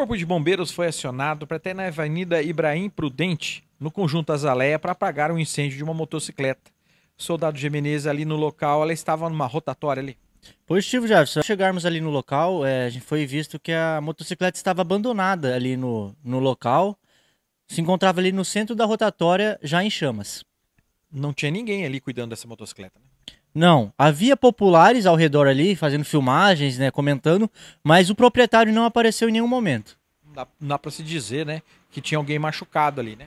Corpo de Bombeiros foi acionado para ter na Avenida Ibrahim Prudente, no conjunto Azaleia, para apagar um incêndio de uma motocicleta. O soldado Gemenez ali no local, ela estava numa rotatória ali. Positivo, Jefferson. Chegarmos ali no local, é, foi visto que a motocicleta estava abandonada ali no, no local. Se encontrava ali no centro da rotatória, já em chamas. Não tinha ninguém ali cuidando dessa motocicleta, né? Não, havia populares ao redor ali fazendo filmagens, né, comentando, mas o proprietário não apareceu em nenhum momento. Não dá, dá para se dizer, né, que tinha alguém machucado ali, né?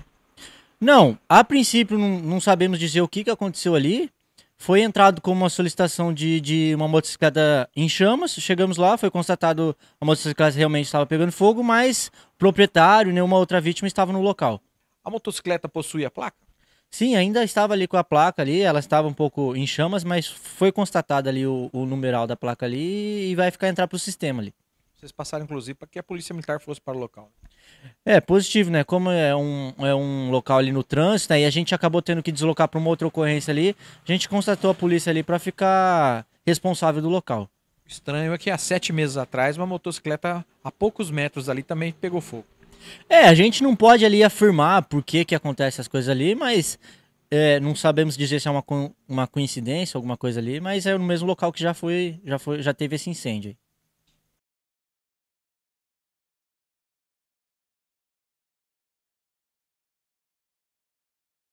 Não, a princípio não, não sabemos dizer o que, que aconteceu ali. Foi entrado com uma solicitação de, de uma motocicleta em chamas. Chegamos lá, foi constatado a motocicleta realmente estava pegando fogo, mas o proprietário nenhuma outra vítima estava no local. A motocicleta possuía placa? Sim, ainda estava ali com a placa ali, ela estava um pouco em chamas, mas foi constatado ali o, o numeral da placa ali e vai ficar entrar para o sistema ali. Vocês passaram, inclusive, para que a polícia militar fosse para o local. É, positivo, né? Como é um, é um local ali no trânsito, né? E a gente acabou tendo que deslocar para uma outra ocorrência ali, a gente constatou a polícia ali para ficar responsável do local. O estranho é que há sete meses atrás, uma motocicleta a poucos metros ali também pegou fogo. É, a gente não pode ali afirmar por que, que acontece as coisas ali, mas é, não sabemos dizer se é uma, co uma coincidência, alguma coisa ali, mas é no mesmo local que já foi, já foi, já teve esse incêndio.